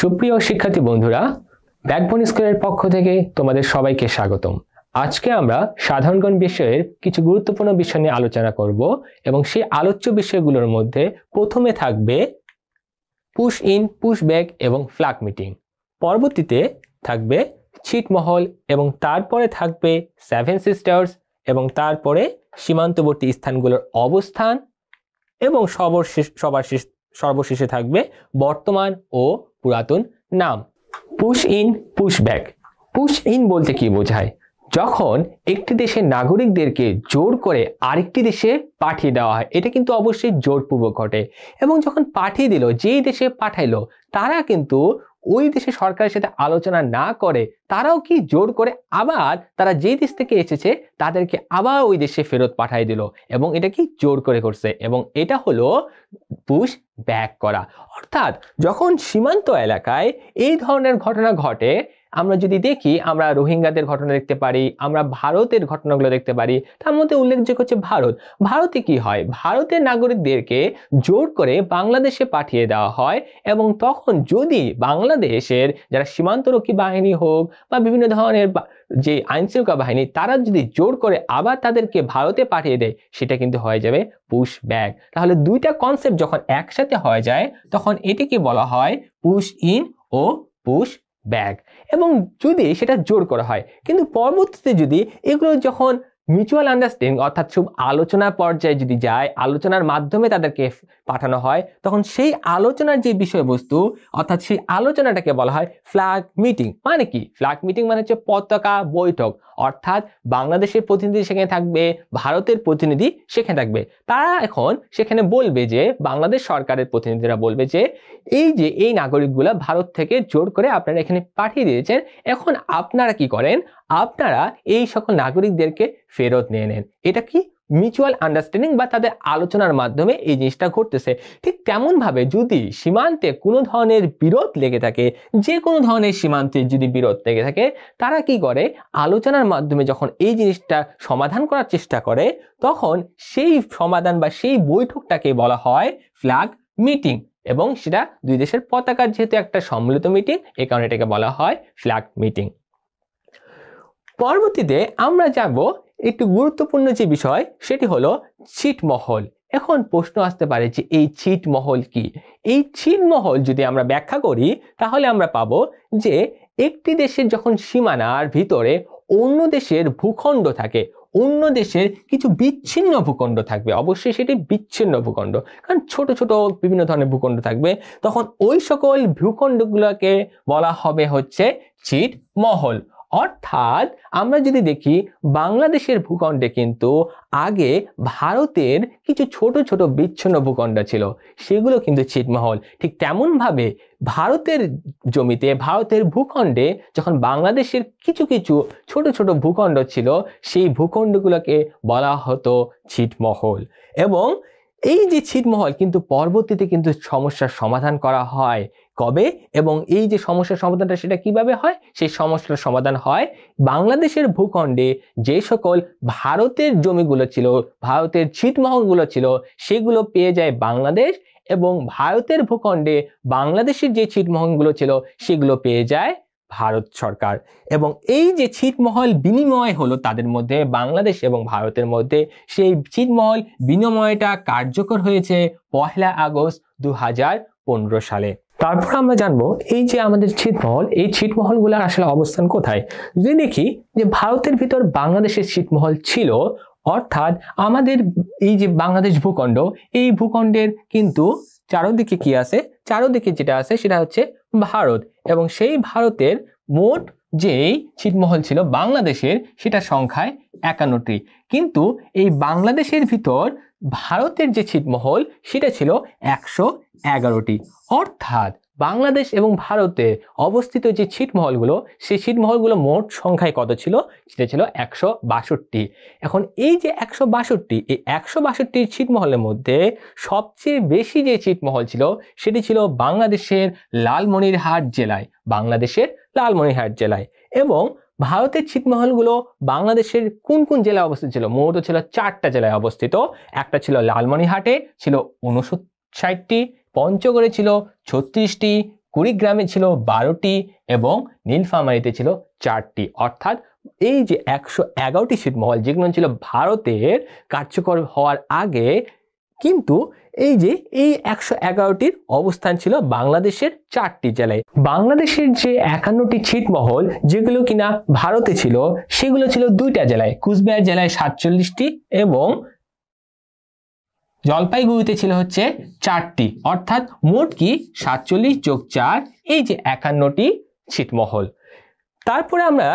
সুপ্রিয় শিক্ষার্থী বন্ধুরা ব্যাকবোন স্কুলের পক্ষ থেকে তোমাদের সবাইকে স্বাগতম আজকে আমরা সাধারণগণ বিষয়ের কিছু গুরুত্বপূর্ণ বিষয় নিয়ে আলোচনা করব এবং সেই আলোচ্য বিষয়গুলোর মধ্যে প্রথমে থাকবে পুশ ইন পুশ ব্যাক এবং ফ্ল্যাগ মিটিং পরবর্তীতে থাকবে ছিটমহল এবং তারপরে থাকবে সেভেন সিস্টার্স এবং তারপরে সীমান্তবর্তী স্থানগুলোর অবস্থান এবং সবার সবার সর্বশেষে থাকবে বর্তমান ও পুরাতন নাম push in push back push in বলতে কি বোঝায় যখন একটি দেশের নাগরিকদেরকে জোর করে আরেকটি দেশে পাঠিয়ে দেওয়া হয় এটা কিন্তু অবশ্যই জোরপূর্বক ঘটে এবং যখন পাঠিয়ে দিল যেই দেশে পাঠাইলো তারা কিন্তু ওই দেশে সরকারের সাথে আলোচনা না করে তারাও কি জোর করে আবার তারা যে দেশ থেকে এসেছে তাদেরকে আবার ওই দেশে ফেরত পাঠাই দিল এবং এটা কি জোর করে করছে এবং এটা হলো পুশ ব্যাক করা অর্থাৎ যখন সীমান্ত এলাকায় এই ধরনের ঘটনা ঘটে আমরা যদি দেখি আমরা রোহিঙ্গাদের ঘটনা দেখতে পারি আমরা ভারতের ঘটনাগুলো দেখতে পারি তার মধ্যে উল্লেখযোগ্য হচ্ছে ভারত ভারতে কি হয় ভারতের নাগরিকদেরকে জোর করে বাংলাদেশে পাঠিয়ে দেওয়া হয় এবং তখন যদি বাংলাদেশের যারা সীমান্তরক্ষী বাহিনী হোক বা বিভিন্ন ধরনের যে আইনশৃঙ্খলা বাহিনী তারা যদি জোর করে আবার তাদেরকে ভারতে পাঠিয়ে দেয় সেটা কিন্তু হয়ে যাবে পুশ ব্যাক তাহলে দুইটা কনসেপ্ট যখন একসাথে হয়ে যায় তখন এটিকে বলা হয় পুশ ইন ও পুশ ব্যাগ এবং যদি সেটা জোর করা হয় কিন্তু পরবর্তীতে যদি এগুলো যখন মিউচুয়াল আন্ডারস্ট্যান্ডিং অর্থাৎ সব আলোচনা পর্যায়ে যদি যায় আলোচনার মাধ্যমে তাদেরকে পাঠানো হয় তখন সেই আলোচনার যে বিষয়বস্তু অর্থাৎ সেই আলোচনাটাকে বলা হয় ফ্ল্যাগ মিটিং মানে কি ফ্ল্যাগ মিটিং মানে হচ্ছে পতাকা বৈঠক অর্থাৎ বাংলাদেশের প্রতিনিধি সেখানে থাকবে ভারতের প্রতিনিধি সেখানে থাকবে তারা এখন সেখানে বলবে যে বাংলাদেশ সরকারের প্রতিনিধিরা বলবে যে এই যে এই নাগরিকগুলা ভারত থেকে জোর করে আপনারা এখানে পাঠিয়ে দিয়েছেন এখন আপনারা কি করেন আপনারা এই সকল নাগরিকদেরকে ফেরত নিয়ে নেন এটা কি মিউচুয়াল আন্ডারস্ট্যান্ডিং বা তাদের আলোচনার মাধ্যমে এই জিনিসটা ঘটতেছে ঠিক তেমনভাবে যদি সীমান্তে কোনো ধরনের বিরোধ লেগে থাকে যে কোনো ধরনের সীমান্তে যদি বিরোধ লেগে থাকে তারা কি করে আলোচনার মাধ্যমে যখন এই জিনিসটা সমাধান করার চেষ্টা করে তখন সেই সমাধান বা সেই বৈঠকটাকে বলা হয় ফ্ল্যাগ মিটিং এবং সেটা দুই দেশের পতাকার যেহেতু একটা সম্মিলিত মিটিং এ কারণে এটাকে বলা হয় ফ্ল্যাগ মিটিং পরবর্তীতে আমরা যাব একটি গুরুত্বপূর্ণ যে বিষয় সেটি হলো ছিটমহল এখন প্রশ্ন আসতে পারে যে এই ছিটমহল কি এই ছিটমহল যদি আমরা ব্যাখ্যা করি তাহলে আমরা পাবো যে একটি দেশের যখন সীমানার ভিতরে অন্য দেশের ভূখণ্ড থাকে অন্য দেশের কিছু বিচ্ছিন্ন ভূখণ্ড থাকবে অবশ্যই সেটি বিচ্ছিন্ন ভূখণ্ড কারণ ছোট ছোট বিভিন্ন ধরনের ভূখণ্ড থাকবে তখন ওই সকল ভূখণ্ডগুলোকে বলা হবে হচ্ছে ছিট মহল অর্থাৎ আমরা যদি দেখি বাংলাদেশের ভূখণ্ডে কিন্তু আগে ভারতের কিছু ছোট ছোট বিচ্ছিন্ন ভূখণ্ড ছিল সেগুলো কিন্তু ছিটমহল ঠিক তেমনভাবে ভারতের জমিতে ভারতের ভূখণ্ডে যখন বাংলাদেশের কিছু কিছু ছোট ছোট ভূখণ্ড ছিল সেই ভূখণ্ডগুলোকে বলা হতো ছিটমহল এবং এই যে ছিটমহল কিন্তু পরবর্তীতে কিন্তু সমস্যার সমাধান করা হয় কবে এবং এই যে সমস্যার সমাধানটা সেটা কিভাবে হয় সেই সমস্যার সমাধান হয় বাংলাদেশের ভূখণ্ডে যে সকল ভারতের জমিগুলো ছিল ভারতের ছিটমহলগুলো ছিল সেগুলো পেয়ে যায় বাংলাদেশ এবং ভারতের ভূখণ্ডে বাংলাদেশের যে ছিটমহলগুলো ছিল সেগুলো পেয়ে যায় ভারত সরকার এবং এই যে ছিটমহল বিনিময় হলো তাদের মধ্যে বাংলাদেশ এবং ভারতের মধ্যে সেই ছিটমহল বিনিময়টা কার্যকর হয়েছে পহেলা আগস্ট দু সালে তারপর আমরা জানবো এই যে আমাদের ছিটমহল এই ছিটমহলগুলোর আসলে অবস্থান কোথায় যদি দেখি যে ভারতের ভিতর বাংলাদেশের ছিটমহল ছিল অর্থাৎ আমাদের এই যে বাংলাদেশ ভূখণ্ড এই ভূখণ্ডের কিন্তু চারোদিকে কি আছে চারোদিকে যেটা আছে সেটা হচ্ছে ভারত এবং সেই ভারতের মোট যেই ছিটমহল ছিল বাংলাদেশের সেটা সংখ্যায় একান্নটি কিন্তু এই বাংলাদেশের ভিতর ভারতের যে ছিটমহল সেটা ছিল একশো এগারোটি অর্থাৎ বাংলাদেশ এবং ভারতে অবস্থিত যে ছিটমহলগুলো সেই ছিটমহলগুলো মোট সংখ্যায় কত ছিল সেটা ছিল একশো বাষট্টি এখন এই যে একশো বাষট্টি এই একশো বাষট্টি ছিটমহলের মধ্যে সবচেয়ে বেশি যে ছিটমহল ছিল সেটি ছিল বাংলাদেশের লালমনিরহাট জেলায় বাংলাদেশের লালমনিরহাট জেলায় এবং ভারতের ছিটমহলগুলো বাংলাদেশের কোন কোন জেলায় অবস্থিত ছিল মূলত ছিল চারটা জেলায় অবস্থিত একটা ছিল লালমনিরহাটে ছিল ষাটটি পঞ্চগড়ে ছিল ছত্রিশটি কুড়িগ্রামে ছিল বারোটি এবং নীলফামারিতে ছিল চারটি অর্থাৎ এই যে একশো এগারোটি ছিটমহল যেগুলো ছিল ভারতের কার্যকর হওয়ার আগে কিন্তু এই যে এই একশো এগারোটির অবস্থান ছিল বাংলাদেশের চারটি জেলায় বাংলাদেশের যে একান্নটি ছিটমহল যেগুলো কিনা ভারতে ছিল সেগুলো ছিল দুইটা জেলায় কুচবিহার জেলায় সাতচল্লিশটি এবং জলপাইগুড়িতে ছিল হচ্ছে চারটি অর্থাৎ মোট কি সাতচল্লিশ যোগ চার এই যে একান্নটি ছিটমহল তারপরে আমরা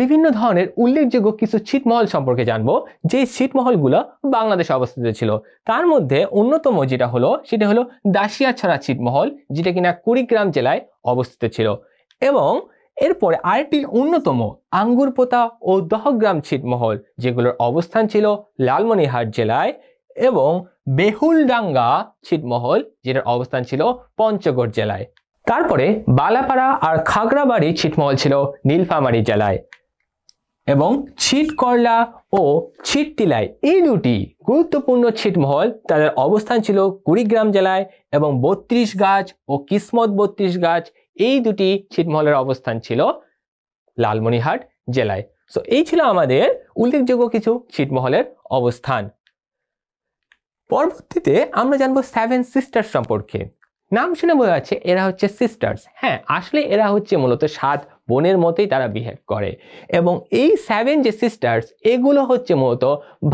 বিভিন্ন ধরনের উল্লেখযোগ্য কিছু ছিটমহল সম্পর্কে জানবো যে ছিটমহলগুলো বাংলাদেশে অবস্থিত ছিল তার মধ্যে অন্যতম যেটা হলো সেটা হলো দাসিয়াছড়া ছিটমহল যেটা কিনা কুড়িগ্রাম জেলায় অবস্থিত ছিল এবং এরপরে আরেকটি অন্যতম আঙ্গুরপোতা ও দহগ্রাম ছিটমহল যেগুলোর অবস্থান ছিল লালমনিহাট জেলায় এবং বেহুলডাঙ্গা ছিটমহল যেটার অবস্থান ছিল পঞ্চগড় জেলায় তারপরে বালাপাড়া আর খাগড়াবাড়ি ছিটমহল ছিল নীলফামারী জেলায় এবং ছিটকরলা ও ছিটটিলাই এই দুটি গুরুত্বপূর্ণ ছিটমহল তাদের অবস্থান ছিল কুড়িগ্রাম জেলায় এবং বত্রিশ গাছ ও কিসমত বত্রিশ গাছ এই দুটি ছিটমহলের অবস্থান ছিল লালমনিহাট জেলায় সো এই ছিল আমাদের উল্লেখযোগ্য কিছু ছিটমহলের অবস্থান পরবর্তীতে আমরা জানবো সেভেন সিস্টার্স সম্পর্কে নাম শুনে বোঝা যাচ্ছে এরা হচ্ছে সিস্টার্স হ্যাঁ আসলে এরা হচ্ছে মূলত সাত বোনের মতোই তারা বিহেভ করে এবং এই সেভেন যে সিস্টার্স এগুলো হচ্ছে মূলত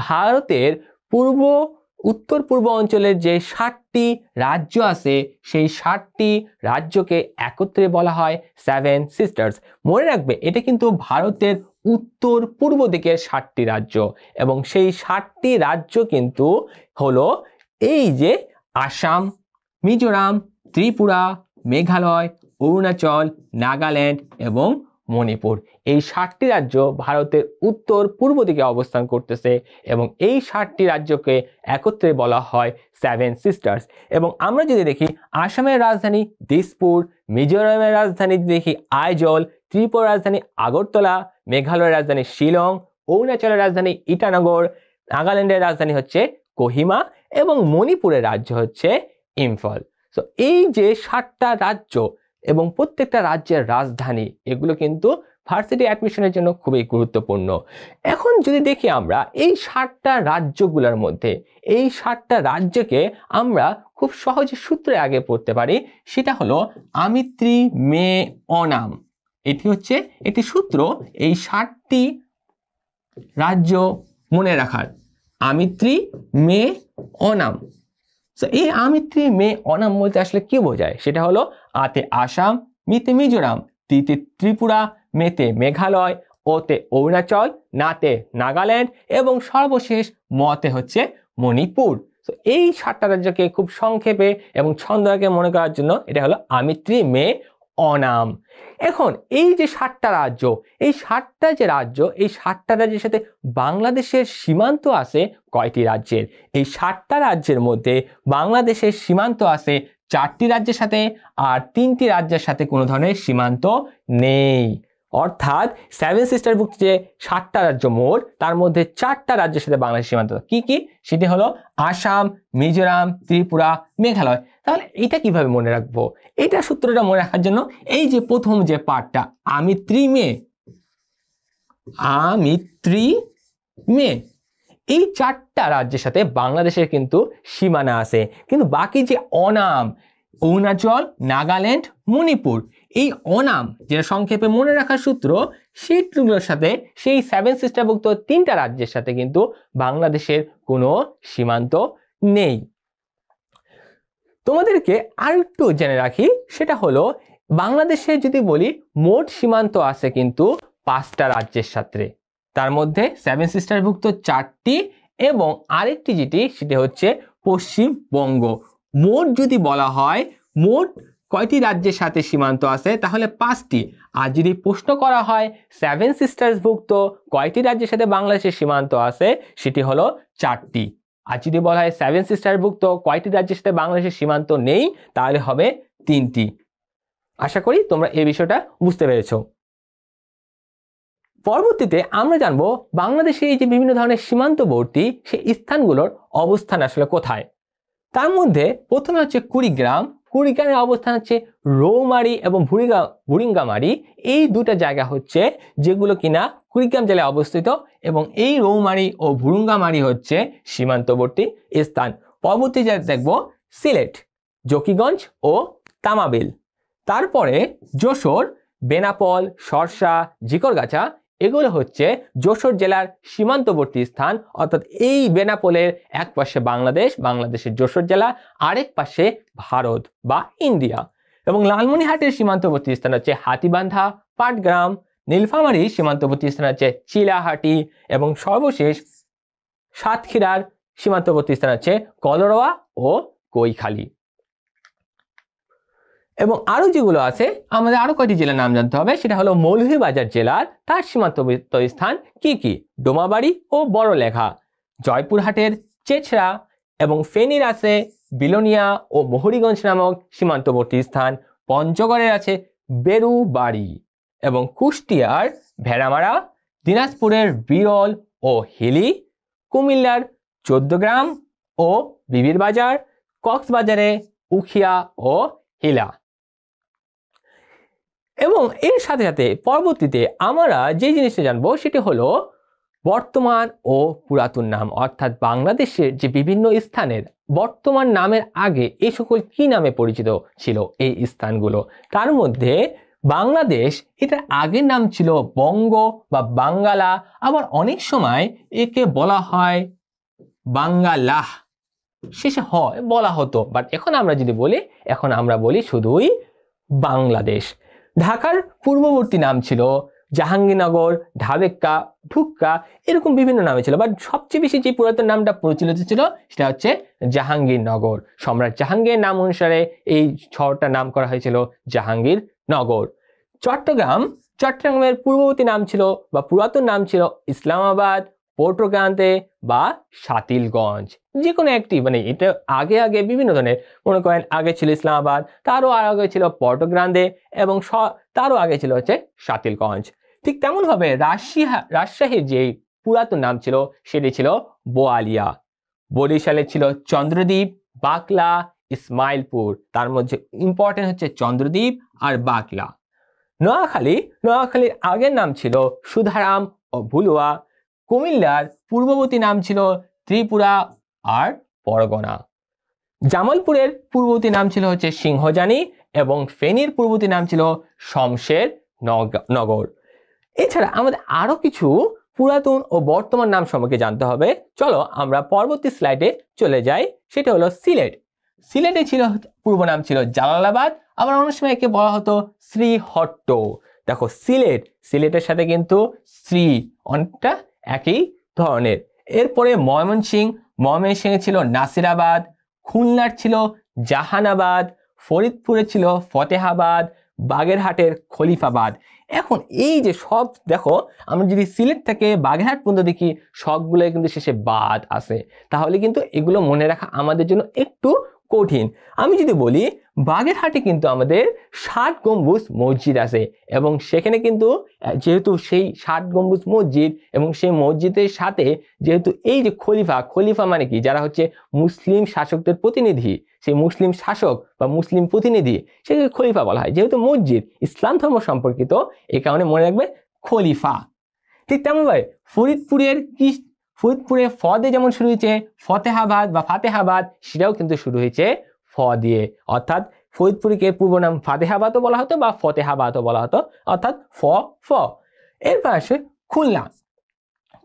ভারতের পূর্ব উত্তর পূর্ব অঞ্চলের যে ষাটটি রাজ্য আছে সেই ষাটটি রাজ্যকে একত্রে বলা হয় সেভেন সিস্টার্স মনে রাখবে এটা কিন্তু ভারতের উত্তর পূর্ব দিকের ষাটটি রাজ্য এবং সেই ষাটটি রাজ্য কিন্তু হলো এই যে আসাম মিজোরাম ত্রিপুরা মেঘালয় অরুণাচল নাগাল্যান্ড এবং মণিপুর এই ষাটটি রাজ্য ভারতের উত্তর পূর্ব দিকে অবস্থান করতেছে এবং এই ষাটটি রাজ্যকে একত্রে বলা হয় সেভেন সিস্টার্স এবং আমরা যদি দেখি আসামের রাজধানী দিসপুর মিজোরামের রাজধানী দেখি আইজল ত্রিপুরা রাজধানী আগরতলা মেঘালয়ের রাজধানী শিলং অরুণাচলের রাজধানী ইটানগর নাগাল্যান্ডের রাজধানী হচ্ছে কোহিমা এবং মণিপুরের রাজ্য হচ্ছে ইম্ফল সো এই যে সাতটা রাজ্য এবং প্রত্যেকটা রাজ্যের রাজধানী এগুলো কিন্তু ভার্সিটি অ্যাডমিশনের জন্য খুবই গুরুত্বপূর্ণ এখন যদি দেখি আমরা এই সাতটা রাজ্যগুলোর মধ্যে এই সাতটা রাজ্যকে আমরা খুব সহজে সূত্রে আগে পড়তে পারি সেটা হলো আমিত্রী মে অনাম এটি হচ্ছে একটি সূত্র এই ষাটটি রাজ্য মনে রাখার আমিত্রী মে অনাম তো এই আমিত্রী মে অনাম বলতে আসলে কি বোঝায় সেটা হলো আতে আসাম মিতে মিজোরাম তিতে ত্রিপুরা মেতে মেঘালয় ওতে অরুণাচল নাতে নাগাল্যান্ড এবং সর্বশেষ মতে হচ্ছে মণিপুর তো এই সাতটা রাজ্যকে খুব সংক্ষেপে এবং ছন্দকে মনে করার জন্য এটা হলো আমিত্রী মে অনাম এখন এই যে ষাটটা রাজ্য এই ষাটটা যে রাজ্য এই ষাটটা রাজ্যের সাথে বাংলাদেশের সীমান্ত আছে কয়টি রাজ্যের এই ষাটটা রাজ্যের মধ্যে বাংলাদেশের সীমান্ত আছে চারটি রাজ্যের সাথে আর তিনটি রাজ্যের সাথে কোনো ধরনের সীমান্ত নেই অর্থাৎ সেভেন সিস্টারভুক্ত যে সাতটা রাজ্য মোট তার মধ্যে চারটা রাজ্যের সাথে বাংলাদেশ সীমান্ত কি কি সেটি হলো আসাম মিজোরাম ত্রিপুরা মেঘালয় তাহলে এটা কিভাবে মনে রাখবো এটা সূত্রটা মনে রাখার জন্য এই যে প্রথম যে পার্টটা আমি ত্রিমে আমি ত্রিমে এই চারটা রাজ্যের সাথে বাংলাদেশের কিন্তু সীমানা আছে কিন্তু বাকি যে অনাম অরুণাচল নাগাল্যান্ড মণিপুর এই অনাম যেটা সংক্ষেপে মনে রাখার সূত্র সেই টুকরোর সাথে সেই সেভেন সিস্টারভুক্ত তিনটা রাজ্যের সাথে কিন্তু বাংলাদেশের কোনো সীমান্ত নেই তোমাদেরকে আর একটু জেনে রাখি সেটা হলো বাংলাদেশে যদি বলি মোট সীমান্ত আছে কিন্তু পাঁচটা রাজ্যের সাথে তার মধ্যে সেভেন সিস্টারভুক্ত চারটি এবং আরেকটি যেটি সেটি হচ্ছে পশ্চিমবঙ্গ মোট যদি বলা হয় মোট কয়টি রাজ্যের সাথে সীমান্ত আছে তাহলে পাঁচটি আর যদি প্রশ্ন করা হয় সেভেন ভুক্ত কয়টি রাজ্যের সাথে বাংলাদেশের সীমান্ত আছে সেটি হলো চারটি আর যদি বলা হয় সেভেন সিস্টার ভুক্ত কয়টি রাজ্যের সাথে বাংলাদেশের সীমান্ত নেই তাহলে হবে তিনটি আশা করি তোমরা এই বিষয়টা বুঝতে পেরেছ পরবর্তীতে আমরা জানব বাংলাদেশে এই যে বিভিন্ন ধরনের সীমান্তবর্তী সেই স্থানগুলোর অবস্থান আসলে কোথায় তার মধ্যে প্রথমে হচ্ছে কুড়িগ্রাম কুড়িগ্রামের অবস্থান হচ্ছে রৌমারি এবং ভুরিগা ভুরিঙ্গামারি এই দুটা জায়গা হচ্ছে যেগুলো কিনা কুড়িগ্রাম জেলায় অবস্থিত এবং এই রৌমারি ও ভুরুঙ্গামারি হচ্ছে সীমান্তবর্তী স্থান পরবর্তী জায়গা দেখব সিলেট জকিগঞ্জ ও তামাবিল তারপরে যশোর বেনাপল সরসা জিকরগাছা এগুলো হচ্ছে যশোর জেলার সীমান্তবর্তী স্থান অর্থাৎ এই বেনাপোলের এক পাশে বাংলাদেশ বাংলাদেশের যশোর জেলা আরেক পাশে ভারত বা ইন্ডিয়া এবং লালমনিহাটের সীমান্তবর্তী স্থান হচ্ছে হাতিবান্ধা পাটগ্রাম নীলফামারী সীমান্তবর্তী স্থান হচ্ছে চিলাহাটি এবং সর্বশেষ সাতক্ষীরার সীমান্তবর্তী স্থান হচ্ছে কলরোয়া ও কৈখালী এবং আরও যেগুলো আছে আমাদের আরও কয়টি জেলার নাম জানতে হবে সেটা হলো মৌলভীবাজার জেলার তার সীমান্তবর্ত স্থান কি কি ডোমাবাড়ি ও বড়লেখা জয়পুরহাটের চেছড়া এবং ফেনীর আছে বিলোনিয়া ও মহরিগঞ্জ নামক সীমান্তবর্তী স্থান পঞ্চগড়ের আছে বেরুবাড়ি এবং কুষ্টিয়ার ভেড়ামারা দিনাজপুরের বিরল ও হিলি কুমিল্লার চোদ্দগ্রাম ও বিবির বাজার কক্সবাজারে উখিয়া ও হিলা এবং এর সাথে সাথে পরবর্তীতে আমরা যে জিনিসটা জানবো সেটি হলো বর্তমান ও পুরাতন নাম অর্থাৎ বাংলাদেশের যে বিভিন্ন স্থানের বর্তমান নামের আগে এ সকল কী নামে পরিচিত ছিল এই স্থানগুলো তার মধ্যে বাংলাদেশ এটার আগের নাম ছিল বঙ্গ বা বাঙ্গালা আবার অনেক সময় একে বলা হয় বাঙ্গালাহ শেষে হয় বলা হতো বাট এখন আমরা যদি বলি এখন আমরা বলি শুধুই বাংলাদেশ ঢাকার পূর্ববর্তী নাম ছিল জাহাঙ্গীরনগর ঢাবেক্কা ঢুক্কা এরকম বিভিন্ন নামে ছিল বাট সবচেয়ে বেশি যে পুরাতন নামটা প্রচলিত ছিল সেটা হচ্ছে জাহাঙ্গীরনগর সম্রাট জাহাঙ্গীর নাম অনুসারে এই শহরটার নাম করা হয়েছিল জাহাঙ্গীরনগর চট্টগ্রাম চট্টগ্রামের পূর্ববর্তী নাম ছিল বা পুরাতন নাম ছিল ইসলামাবাদ পট্টগ্রান্তে বা সাতিলগঞ্জ যে কোনো একটি মানে এটা আগে আগে বিভিন্ন ধরনের মনে করেন আগে ছিল ইসলামাবাদ তারও আগে ছিল পট্টগ্রান্দে এবং স তারও আগে ছিল হচ্ছে সাতিলগঞ্জ ঠিক তেমনভাবে রাজশাহী রাজশাহীর যে পুরাতন নাম ছিল সেটি ছিল বোয়ালিয়া বরিশালে ছিল চন্দ্রদ্বীপ বাকলা ইসমাইলপুর তার মধ্যে ইম্পর্টেন্ট হচ্ছে চন্দ্রদ্বীপ আর বাকলা নোয়াখালী নোয়াখালীর আগের নাম ছিল সুধারাম ও ভুলুয়া কুমিল্লার পূর্ববর্তী নাম ছিল ত্রিপুরা আর পরগনা জামালপুরের পূর্ববর্তী নাম ছিল হচ্ছে সিংহজানি এবং ফেনীর পূর্ববর্তী নাম ছিল শমশের নগর এছাড়া আমাদের আরও কিছু পুরাতন ও বর্তমান নাম সম্পর্কে জানতে হবে চলো আমরা পরবর্তী স্লাইডে চলে যাই সেটা হলো সিলেট সিলেটে ছিল পূর্ব নাম ছিল জালালাবাদ আবার অনেক সময় একে বলা হতো শ্রীহট্ট দেখো সিলেট সিলেটের সাথে কিন্তু শ্রী অনেকটা একই ধরনের এরপরে ময়মনসিং ময়মনসিংয়ে ছিল নাসিরাবাদ খুলনার ছিল জাহানাবাদ ফরিদপুরে ছিল ফতেহাবাদ বাগেরহাটের খলিফাবাদ এখন এই যে সব দেখো আমরা যদি সিলেট থেকে বাগেরহাট পর্যন্ত দেখি সবগুলোই কিন্তু শেষে বাদ আছে তাহলে কিন্তু এগুলো মনে রাখা আমাদের জন্য একটু কঠিন আমি যদি বলি বাগেরহাটে কিন্তু আমাদের ষাট গম্বুজ মসজিদ আছে এবং সেখানে কিন্তু যেহেতু সেই ষাট গম্বুজ মসজিদ এবং সেই মসজিদের সাথে যেহেতু এই যে খলিফা খলিফা মানে কি যারা হচ্ছে মুসলিম শাসকদের প্রতিনিধি সেই মুসলিম শাসক বা মুসলিম প্রতিনিধি সেকে খলিফা বলা হয় যেহেতু মসজিদ ইসলাম ধর্ম সম্পর্কিত এ কারণে মনে রাখবে খলিফা ঠিক তেমনভাবে ফরিদপুরের কি ফরিদপুরে ফ দিয়ে যেমন শুরু হয়েছে ফতেহাবাদ বা ফাতেহাবাদ সেটাও কিন্তু শুরু হয়েছে ফ দিয়ে অর্থাৎ ফরিদপুরকে পূর্ব নাম ফাতেহাবাদও বলা হতো বা ফতেহাবাদও বলা হতো অর্থাৎ ফ ফ এরপর আসে খুলনা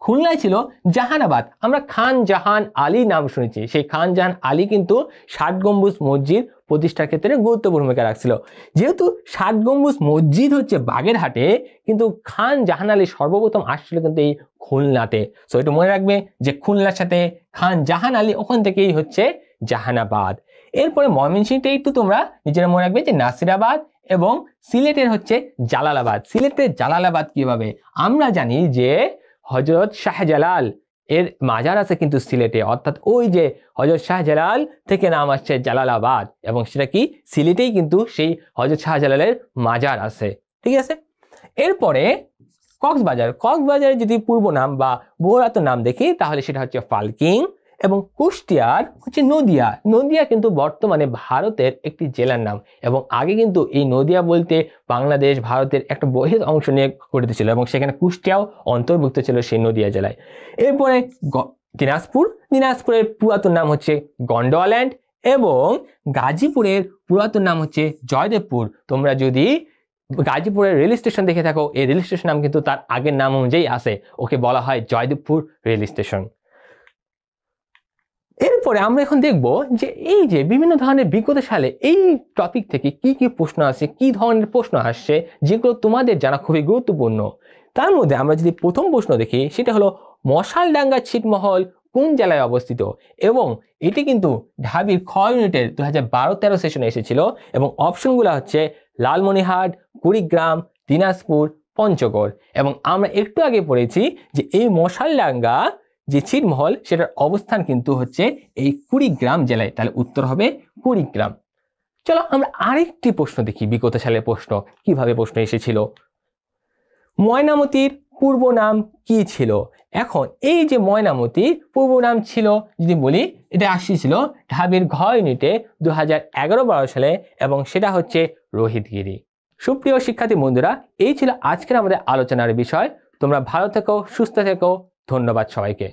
খুলনায় ছিল জাহানাবাদ আমরা খান জাহান আলী নাম শুনেছি সেই খান জাহান আলী কিন্তু ষাট গম্বুজ মসজিদ প্রতিষ্ঠার ক্ষেত্রে গুরুত্বপূর্ণ ভূমিকা রাখছিল যেহেতু ষাট গম্বুজ মসজিদ হচ্ছে বাগেরহাটে কিন্তু খান জাহান আলী সর্বপ্রথম আসছিল কিন্তু এই খুলনাতে সো এটা মনে রাখবে যে খুলনার সাথে খান জাহান আলী ওখান থেকেই হচ্ছে জাহানাবাদ এরপরে ময়মনসিংহটা একটু তোমরা নিজেরা মনে রাখবে যে নাসিরাবাদ এবং সিলেটের হচ্ছে জালালাবাদ সিলেটের জালালাবাদ কিভাবে আমরা জানি যে হজরত শাহজালাল এর মাজার আছে কিন্তু সিলেটে অর্থাৎ ওই যে হজরত শাহজালাল থেকে নাম আসছে জালালাবাদ এবং সেটা কি সিলেটেই কিন্তু সেই হজরত শাহজালালের মাজার আছে ঠিক আছে এরপরে কক্সবাজার কক্সবাজারের যদি পূর্ব নাম বা বহরাত নাম দেখি তাহলে সেটা হচ্ছে ফালকিং এবং কুষ্টিয়ার হচ্ছে নদিয়া নদিয়া কিন্তু বর্তমানে ভারতের একটি জেলার নাম এবং আগে কিন্তু এই নদিয়া বলতে বাংলাদেশ ভারতের একটা বহির অংশ নিয়ে গঠিত ছিল এবং সেখানে কুষ্টিয়াও অন্তর্ভুক্ত ছিল সেই নদিয়া জেলায় এরপরে দিনাজপুর দিনাজপুরের পুরাতন নাম হচ্ছে গন্ডোয়াল্যান্ড এবং গাজীপুরের পুরাতন নাম হচ্ছে জয়দেবপুর তোমরা যদি গাজীপুরের রেল স্টেশন দেখে থাকো এই রেল স্টেশন নাম কিন্তু তার আগের নাম অনুযায়ী আসে ওকে বলা হয় জয়দেবপুর রেল স্টেশন এরপরে আমরা এখন দেখব যে এই যে বিভিন্ন ধরনের বিগত সালে এই টপিক থেকে কি কি প্রশ্ন আসে কি ধরনের প্রশ্ন আসছে যেগুলো তোমাদের জানা খুবই গুরুত্বপূর্ণ তার মধ্যে আমরা যদি প্রথম প্রশ্ন দেখি সেটা হলো মশাল ডাঙ্গা ছিটমহল কোন জেলায় অবস্থিত এবং এটি কিন্তু ঢাবির খ ইউনিটের দু হাজার বারো তেরো সেশনে এসেছিল এবং অপশনগুলো হচ্ছে লালমনিহাট কুড়িগ্রাম দিনাজপুর পঞ্চগড় এবং আমরা একটু আগে পড়েছি যে এই মশাল ডাঙ্গা যে ছিটমহল সেটার অবস্থান কিন্তু হচ্ছে এই কুড়িগ্রাম জেলায় তাহলে উত্তর হবে কুড়িগ্রাম চলো আমরা আরেকটি প্রশ্ন দেখি বিগত সালের প্রশ্ন কিভাবে প্রশ্ন এসেছিল ময়নামতির পূর্ব নাম কি ছিল এখন এই যে ময়নামতি পূর্ব নাম ছিল যদি বলি এটা আসছিল ঢাবির ঘয় ইউনিটে দু হাজার সালে এবং সেটা হচ্ছে রোহিতগিরি সুপ্রিয় শিক্ষার্থী বন্ধুরা এই ছিল আজকের আমাদের আলোচনার বিষয় তোমরা ভালো থেকো সুস্থ থেকো ধন্যবাদ সবাইকে